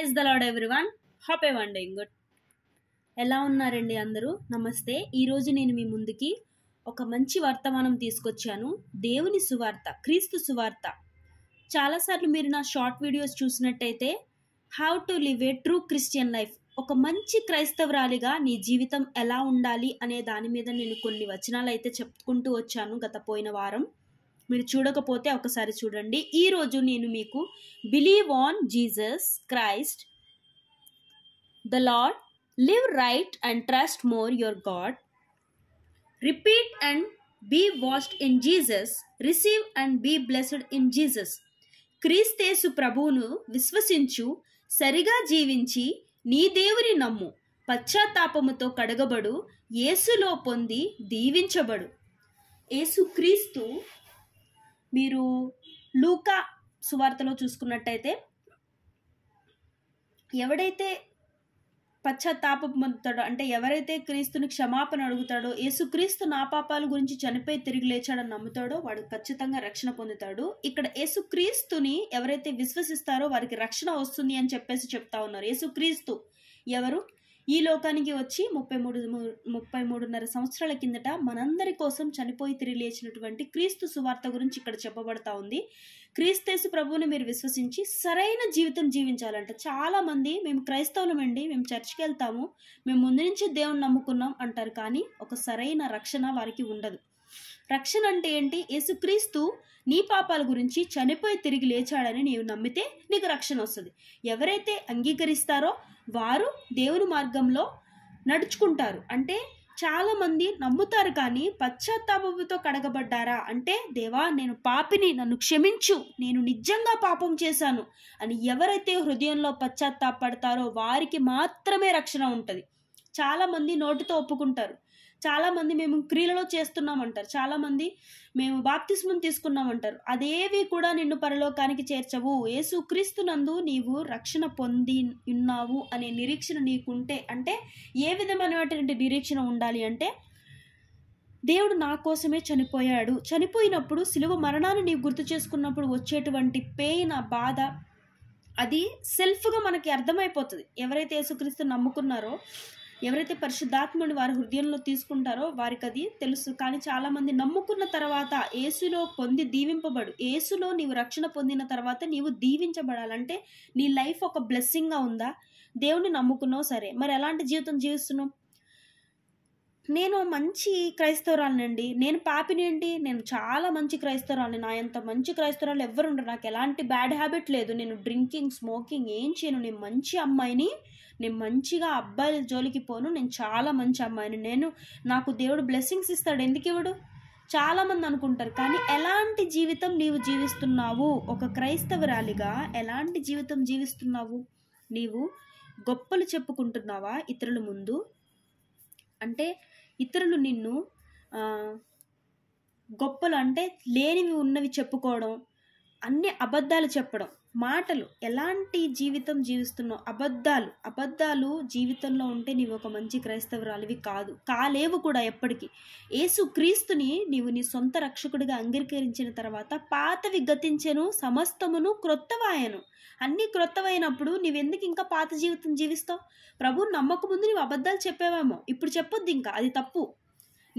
praise the lord one happy one day good ఎలా ఉన్నారండి అందరూ నమస్తే ఈరోజు నేను మీ ముందుకి ఒక మంచి వర్తమానం తీసుకొచ్చాను దేవుని సువార్త క్రీస్తు సువార్త చాలాసార్లు మీరు నా షార్ట్ వీడియోస్ చూసినట్టయితే how to live a true Christian life ఒక మంచి క్రైస్తవరాలిగా నీ జీవితం ఎలా ఉండాలి అనే దాని మీద నేను కొన్ని వచనాలు అయితే చెప్పుకుంటూ వచ్చాను గత పోయిన వారం మీరు చూడకపోతే ఒకసారి చూడండి ఈరోజు నేను మీకు believe on Jesus Christ the lord live right and trust more your God repeat and be washed in Jesus receive and be blessed in Jesus క్రీస్తేసు ప్రభువును విశ్వసించు సరిగా జీవించి నీ దేవుని నమ్ము పశ్చాత్తాపముతో కడగబడు ఏసులో పొంది దీవించబడు క్రీస్తు మీరు లూకా సువార్తలో చూసుకున్నట్టయితే ఎవడైతే పొందుతాడో అంటే ఎవరైతే క్రీస్తుని క్షమాపణ అడుగుతాడో యేసుక్రీస్తు నా పాపాల గురించి చనిపోయి తిరిగి లేచాడని నమ్ముతాడో వాడు ఖచ్చితంగా రక్షణ పొందుతాడు ఇక్కడ యేసుక్రీస్తుని ఎవరైతే విశ్వసిస్తారో వారికి రక్షణ వస్తుంది అని చెప్పేసి చెప్తా ఉన్నారు యేసుక్రీస్తు ఎవరు ఈ లోకానికి వచ్చి ముప్పై మూడు ముప్పై మూడున్నర సంవత్సరాల కిందట మనందరి కోసం చనిపోయి తిరిగి లేచినటువంటి క్రీస్తు సువార్త గురించి ఇక్కడ చెప్పబడతా ఉంది క్రీస్తేసు ప్రభువుని మీరు విశ్వసించి సరైన జీవితం జీవించాలంట చాలామంది మేము క్రైస్తవులమండి మేము చర్చికి వెళ్తాము మేము ముందు నుంచి దేవుని నమ్ముకున్నాం అంటారు కానీ ఒక సరైన రక్షణ వారికి ఉండదు రక్షణ అంటే ఏంటి యేసుక్రీస్తు నీ పాపాల గురించి చనిపోయి తిరిగి లేచాడని నీవు నమ్మితే నీకు రక్షణ వస్తుంది ఎవరైతే అంగీకరిస్తారో వారు దేవుని మార్గంలో నడుచుకుంటారు అంటే చాలామంది నమ్ముతారు కానీ పశ్చాత్తాపంతో కడగబడ్డారా అంటే దేవా నేను పాపిని నన్ను క్షమించు నేను నిజంగా పాపం చేశాను అని ఎవరైతే హృదయంలో పశ్చాత్తాపడతారో వారికి మాత్రమే రక్షణ ఉంటుంది చాలామంది నోటితో ఒప్పుకుంటారు చాలామంది మేము క్రియలలో చేస్తున్నామంటారు చాలామంది మేము బాప్తిస్మం తీసుకున్నామంటారు అదేవి కూడా నిన్ను పరలోకానికి చేర్చవు యేసు క్రీస్తునందు నీవు రక్షణ పొంది ఉన్నావు అనే నిరీక్షణ నీకుంటే అంటే ఏ విధమైనటువంటి నిరీక్షణ ఉండాలి అంటే దేవుడు నా కోసమే చనిపోయాడు చనిపోయినప్పుడు సిలువ మరణాన్ని నీవు గుర్తు చేసుకున్నప్పుడు వచ్చేటువంటి పెయిన్ ఆ బాధ అది సెల్ఫ్గా మనకి అర్థమైపోతుంది ఎవరైతే యేసుక్రీస్తు నమ్ముకున్నారో ఎవరైతే పరిశుద్ధాత్మని వారి హృదయంలో తీసుకుంటారో వారికి అది తెలుసు కానీ చాలామంది నమ్ముకున్న తర్వాత ఏసులో పొంది దీవింపబడు ఏసులో నీవు రక్షణ పొందిన తర్వాత నీవు దీవించబడాలంటే నీ లైఫ్ ఒక బ్లెస్సింగ్గా ఉందా దేవుని నమ్ముకున్నావు సరే మరి ఎలాంటి జీవితం జీవిస్తున్నావు నేను మంచి అండి నేను పాపిని అండి నేను చాలా మంచి క్రైస్తవరాలని నా ఎంత మంచి క్రైస్తవరాలు ఎవరు ఉండరు నాకు ఎలాంటి బ్యాడ్ హ్యాబిట్ లేదు నేను డ్రింకింగ్ స్మోకింగ్ ఏం చేయను నేను మంచి అమ్మాయిని నేను మంచిగా అబ్బాయిల జోలికి పోను నేను చాలా మంచి అమ్మాయిని నేను నాకు దేవుడు బ్లెస్సింగ్స్ ఇస్తాడు ఎందుకు ఇవ్వడు చాలామంది అనుకుంటారు కానీ ఎలాంటి జీవితం నీవు జీవిస్తున్నావు ఒక క్రైస్తవరాలిగా ఎలాంటి జీవితం జీవిస్తున్నావు నీవు గొప్పలు చెప్పుకుంటున్నావా ఇతరుల ముందు అంటే ఇతరులు నిన్ను గొప్పలు అంటే లేనివి ఉన్నవి చెప్పుకోవడం అన్ని అబద్ధాలు చెప్పడం మాటలు ఎలాంటి జీవితం జీవిస్తున్నావు అబద్ధాలు అబద్ధాలు జీవితంలో ఉంటే నీవు ఒక మంచి క్రైస్తవురాలివి కాదు కాలేవు కూడా ఎప్పటికీ యేసు క్రీస్తుని నీవు నీ సొంత రక్షకుడిగా అంగీకరించిన తర్వాత పాతవి గతించెను సమస్తమును క్రొత్తవాయను అన్నీ క్రొత్తవైనప్పుడు నీవెందుకు ఇంకా పాత జీవితం జీవిస్తావు ప్రభు నమ్మకముందు నువ్వు అబద్ధాలు చెప్పేవేమో ఇప్పుడు చెప్పొద్దు ఇంకా అది తప్పు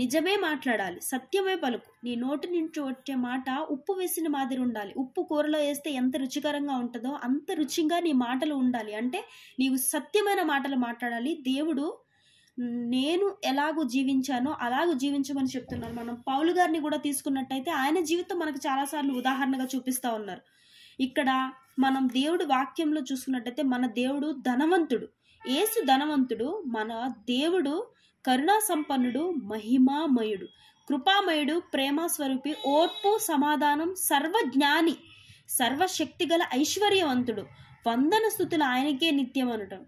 నిజమే మాట్లాడాలి సత్యమే పలుకు నీ నోటి నుంచి వచ్చే మాట ఉప్పు వేసిన మాదిరి ఉండాలి ఉప్పు కూరలో వేస్తే ఎంత రుచికరంగా ఉంటుందో అంత రుచిగా నీ మాటలు ఉండాలి అంటే నీవు సత్యమైన మాటలు మాట్లాడాలి దేవుడు నేను ఎలాగూ జీవించానో అలాగూ జీవించమని చెప్తున్నాను మనం పౌలు గారిని కూడా తీసుకున్నట్టయితే ఆయన జీవితం మనకు చాలాసార్లు ఉదాహరణగా చూపిస్తూ ఉన్నారు ఇక్కడ మనం దేవుడు వాక్యంలో చూసుకున్నట్టయితే మన దేవుడు ధనవంతుడు ఏసు ధనవంతుడు మన దేవుడు కరుణా సంపన్నుడు మహిమామయుడు కృపామయుడు ప్రేమస్వరూపి ఓర్పు సమాధానం సర్వజ్ఞాని సర్వశక్తిగల ఐశ్వర్యవంతుడు వందన స్థుతులు ఆయనకే నిత్యం అనటం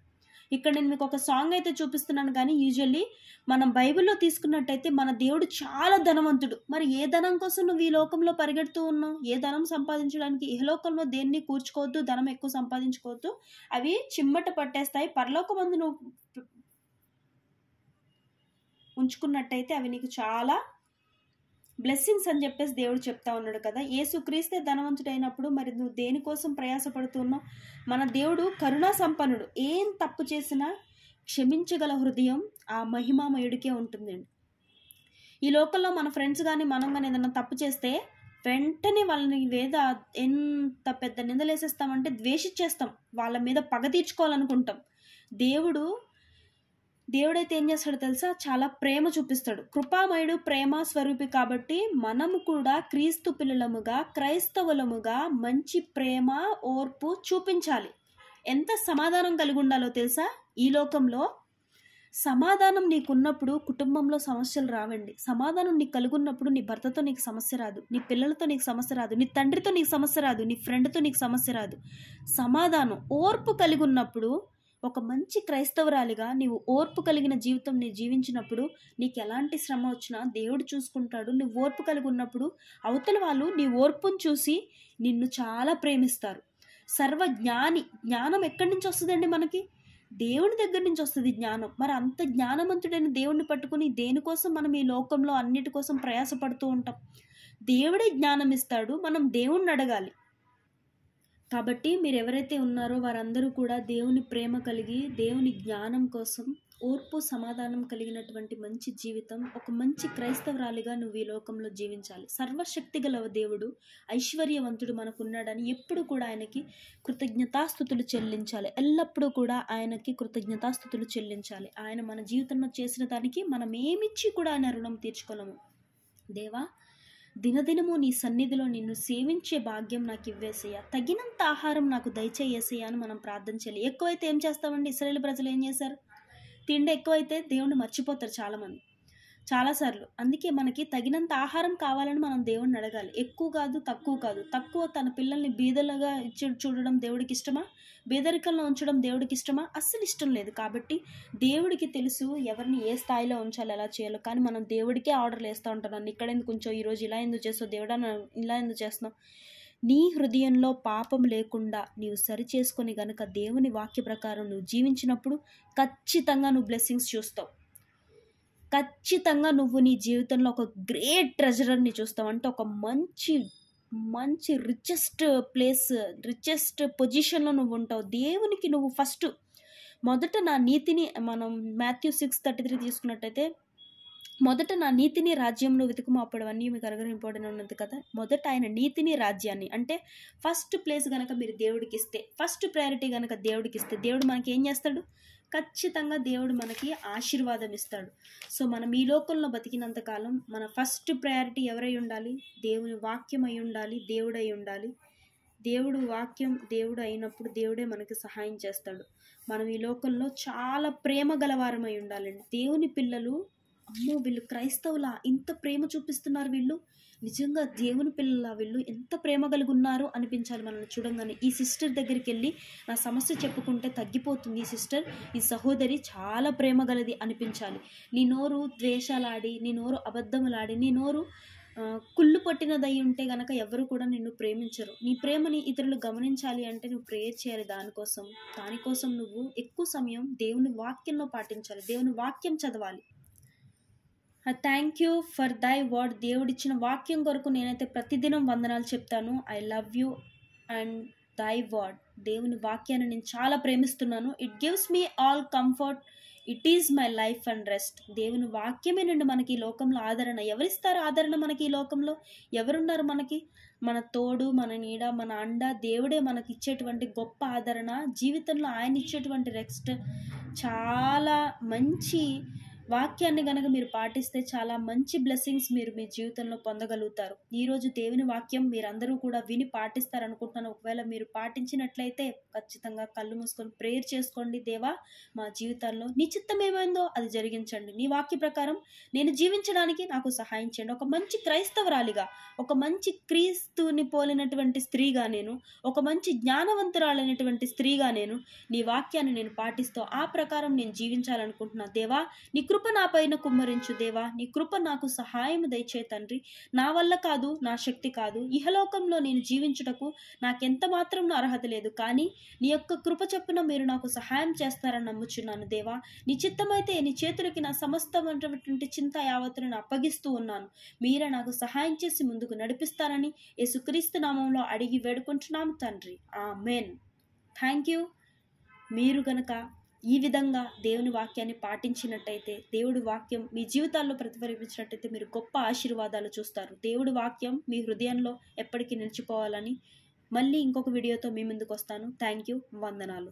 ఇక్కడ నేను మీకు ఒక సాంగ్ అయితే చూపిస్తున్నాను కానీ యూజువల్లీ మనం బైబిల్లో తీసుకున్నట్టయితే మన దేవుడు చాలా ధనవంతుడు మరి ఏ ధనం కోసం నువ్వు ఈ లోకంలో పరిగెడుతూ ఉన్నావు ఏ ధనం సంపాదించడానికి ఏ లోకంలో దేన్ని కూర్చుకోవద్దు ధనం ఎక్కువ సంపాదించుకోవద్దు అవి చిమ్మట పట్టేస్తాయి పరలోకమందు నువ్వు ఉంచుకున్నట్టయితే అవి నీకు చాలా బ్లెస్సింగ్స్ అని చెప్పేసి దేవుడు చెప్తా ఉన్నాడు కదా ఏసుక్రీస్తే ధనవంతుడైనప్పుడు మరి నువ్వు దేనికోసం ప్రయాసపడుతున్నావు మన దేవుడు కరుణా సంపన్నుడు ఏం తప్పు చేసినా క్షమించగల హృదయం ఆ మహిమామయుడికే ఉంటుందండి ఈ లోకల్లో మన ఫ్రెండ్స్ కానీ మనం కానీ ఏదైనా తప్పు చేస్తే వెంటనే వాళ్ళని వేద ఎంత పెద్ద నిందలేసేస్తామంటే ద్వేషించేస్తాం వాళ్ళ మీద పగ తీర్చుకోవాలనుకుంటాం దేవుడు దేవుడైతే ఏం చేస్తాడు తెలుసా చాలా ప్రేమ చూపిస్తాడు కృపామయుడు ప్రేమ స్వరూపి కాబట్టి మనము కూడా క్రీస్తు పిల్లలముగా క్రైస్తవులముగా మంచి ప్రేమ ఓర్పు చూపించాలి ఎంత సమాధానం కలిగి ఉండాలో తెలుసా ఈ లోకంలో సమాధానం నీకున్నప్పుడు కుటుంబంలో సమస్యలు రావండి సమాధానం నీకు కలుగున్నప్పుడు నీ భర్తతో నీకు సమస్య రాదు నీ పిల్లలతో నీకు సమస్య రాదు నీ తండ్రితో నీకు సమస్య రాదు నీ ఫ్రెండ్తో నీకు సమస్య రాదు సమాధానం ఓర్పు కలిగి ఉన్నప్పుడు ఒక మంచి క్రైస్తవురాలిగా నీవు ఓర్పు కలిగిన జీవితం నీ జీవించినప్పుడు నీకు ఎలాంటి శ్రమ వచ్చినా దేవుడు చూసుకుంటాడు నువ్వు ఓర్పు కలిగి ఉన్నప్పుడు అవతల వాళ్ళు నీ ఓర్పును చూసి నిన్ను చాలా ప్రేమిస్తారు సర్వ జ్ఞాని జ్ఞానం ఎక్కడి నుంచి వస్తుందండి మనకి దేవుని దగ్గర నుంచి వస్తుంది జ్ఞానం మరి అంత జ్ఞానవంతుడైన దేవుణ్ణి పట్టుకుని దేనికోసం మనం ఈ లోకంలో అన్నిటి కోసం ప్రయాసపడుతూ ఉంటాం దేవుడే జ్ఞానం ఇస్తాడు మనం దేవుణ్ణి అడగాలి కాబట్టి మీరు ఎవరైతే ఉన్నారో వారందరూ కూడా దేవుని ప్రేమ కలిగి దేవుని జ్ఞానం కోసం ఓర్పు సమాధానం కలిగినటువంటి మంచి జీవితం ఒక మంచి క్రైస్తవరాలిగా నువ్వు ఈ లోకంలో జీవించాలి సర్వశక్తి గలవ దేవుడు ఐశ్వర్యవంతుడు మనకున్నాడని ఎప్పుడు కూడా ఆయనకి కృతజ్ఞతాస్థుతులు చెల్లించాలి ఎల్లప్పుడూ కూడా ఆయనకి కృతజ్ఞతాస్థుతులు చెల్లించాలి ఆయన మన జీవితంలో చేసిన దానికి మనం ఏమిచ్చి కూడా ఆయన రుణం తీర్చుకోలేము దేవా దినదినము నీ సన్నిధిలో నిన్ను సేవించే భాగ్యం నాకు ఇవ్వేసయ్యా తగినంత ఆహారం నాకు దయచేయేసయ్యా అని మనం ప్రార్థన చేయాలి ఎక్కువైతే ఏం చేస్తామండి ఇస్రాయల్ ప్రజలు ఏం చేశారు తిండి ఎక్కువైతే దేవుణ్ణి మర్చిపోతారు చాలామంది చాలాసార్లు అందుకే మనకి తగినంత ఆహారం కావాలని మనం దేవుణ్ణి అడగాలి ఎక్కువ కాదు తక్కువ కాదు తక్కువ తన పిల్లల్ని బీదలుగా ఇచ్చి చూడడం దేవుడికి ఇష్టమా బేదరికంలో ఉంచడం దేవుడికి ఇష్టమా అస్సలు ఇష్టం లేదు కాబట్టి దేవుడికి తెలుసు ఎవరిని ఏ స్థాయిలో ఉంచాలి ఎలా చేయాలో కానీ మనం దేవుడికే ఆర్డర్లు వేస్తూ ఉంటాం నన్ను ఇక్కడ ఎందుకు కొంచెం ఈరోజు ఇలా ఎందుకు చేస్తావు దేవుడా ఇలా ఎందుకు చేస్తున్నావు నీ హృదయంలో పాపం లేకుండా నీవు సరి చేసుకొని గనక దేవుని వాక్య ప్రకారం నువ్వు జీవించినప్పుడు ఖచ్చితంగా నువ్వు బ్లెస్సింగ్స్ చూస్తావు ఖచ్చితంగా నువ్వు నీ జీవితంలో ఒక గ్రేట్ ట్రెజరర్ని చూస్తావు అంటే ఒక మంచి మంచి రిచెస్ట్ ప్లేస్ రిచెస్ట్ పొజిషన్లో నువ్వు ఉంటావు దేవునికి నువ్వు ఫస్ట్ మొదట నా నీతిని మనం మాథ్యూ సిక్స్ థర్టీ త్రీ తీసుకున్నట్టయితే మొదట నా నీతిని రాజ్యంలో వెతుకుమాపడవన్నీ అప్పుడు అవన్నీ మీకు అనుగ్రహింపబడిన ఉన్నది కదా మొదట ఆయన నీతిని రాజ్యాన్ని అంటే ఫస్ట్ ప్లేస్ కనుక మీరు దేవుడికి ఇస్తే ఫస్ట్ ప్రయారిటీ కనుక దేవుడికి ఇస్తే దేవుడు మనకి ఏం చేస్తాడు ఖచ్చితంగా దేవుడు మనకి ఆశీర్వాదం ఇస్తాడు సో మనం ఈ లోకంలో బతికినంతకాలం మన ఫస్ట్ ప్రయారిటీ ఎవరై ఉండాలి దేవుని వాక్యం అయి ఉండాలి దేవుడై ఉండాలి దేవుడు వాక్యం దేవుడు అయినప్పుడు దేవుడే మనకి సహాయం చేస్తాడు మనం ఈ లోకంలో చాలా ప్రేమ గలవారమై ఉండాలండి దేవుని పిల్లలు అమ్మో వీళ్ళు క్రైస్తవులా ఇంత ప్రేమ చూపిస్తున్నారు వీళ్ళు నిజంగా దేవుని పిల్లల వీళ్ళు ఎంత ప్రేమ కలిగి ఉన్నారో అనిపించాలి మనల్ని చూడంగానే ఈ సిస్టర్ దగ్గరికి వెళ్ళి నా సమస్య చెప్పుకుంటే తగ్గిపోతుంది ఈ సిస్టర్ ఈ సహోదరి చాలా ప్రేమ గలది అనిపించాలి నీ నోరు ద్వేషాలాడి నీ నోరు అబద్ధములాడి నీ నోరు కుళ్ళు పట్టినదై ఉంటే గనక ఎవరు కూడా నిన్ను ప్రేమించరు నీ ప్రేమని ఇతరులు గమనించాలి అంటే నువ్వు ప్రేయర్ చేయాలి దానికోసం దానికోసం నువ్వు ఎక్కువ సమయం దేవుని వాక్యంలో పాటించాలి దేవుని వాక్యం చదవాలి thank you for thy word దేవుడిచ్చిన వాక్యం కొరకు నేనైతే ప్రతిదినం వందనాలు చెప్తాను I love you and thy word దేవుని వాక్యాన్ని నేను చాలా ప్రేమిస్తున్నాను it gives me all comfort it is my life and rest దేవుని వాక్యమే నుండి మనకి ఈ లోకంలో ఆదరణ ఎవరిస్తారు ఆదరణ మనకి ఈ లోకంలో ఎవరున్నారు మనకి మన తోడు మన నీడ మన అండ దేవుడే మనకి ఇచ్చేటువంటి గొప్ప ఆదరణ జీవితంలో ఆయన ఇచ్చేటువంటి రెస్ట్ చాలా మంచి వాక్యాన్ని గనక మీరు పాటిస్తే చాలా మంచి బ్లెస్సింగ్స్ మీరు మీ జీవితంలో పొందగలుగుతారు ఈరోజు దేవుని వాక్యం మీరందరూ కూడా విని పాటిస్తారనుకుంటున్నాను ఒకవేళ మీరు పాటించినట్లయితే ఖచ్చితంగా కళ్ళు మూసుకొని ప్రేయర్ చేసుకోండి దేవా మా జీవితాల్లో నిశ్చిత్తం ఏమైందో అది జరిగించండి నీ వాక్య ప్రకారం నేను జీవించడానికి నాకు సహాయం చేయండి ఒక మంచి క్రైస్తవరాలిగా ఒక మంచి క్రీస్తుని పోలినటువంటి స్త్రీగా నేను ఒక మంచి జ్ఞానవంతురాలైనటువంటి స్త్రీగా నేను నీ వాక్యాన్ని నేను పాటిస్తూ ఆ ప్రకారం నేను జీవించాలనుకుంటున్నా దేవా నీకు కృప నా పైన కుమ్మరించు దేవా నీ కృప నాకు సహాయం దయచే తండ్రి నా వల్ల కాదు నా శక్తి కాదు ఇహలోకంలో నేను జీవించుటకు నాకెంత మాత్రం అర్హత లేదు కానీ నీ యొక్క కృప చెప్పున మీరు నాకు సహాయం చేస్తారని నమ్ముచున్నాను దేవా నీ చిత్తమైతే నీ చేతులకి నా సమస్తమైనటువంటి చింత యావత్తులను అప్పగిస్తూ ఉన్నాను మీరే నాకు సహాయం చేసి ముందుకు నడిపిస్తారని యేసుక్రీస్తు నామంలో అడిగి వేడుకుంటున్నాము తండ్రి ఆ మేన్ థ్యాంక్ యూ మీరు గనక ఈ విధంగా దేవుని వాక్యాన్ని పాటించినట్టయితే దేవుడి వాక్యం మీ జీవితాల్లో ప్రతిఫలించినట్టయితే మీరు గొప్ప ఆశీర్వాదాలు చూస్తారు దేవుడి వాక్యం మీ హృదయంలో ఎప్పటికీ నిలిచిపోవాలని మళ్ళీ ఇంకొక వీడియోతో మీ ముందుకు వస్తాను థ్యాంక్ యూ వందనాలు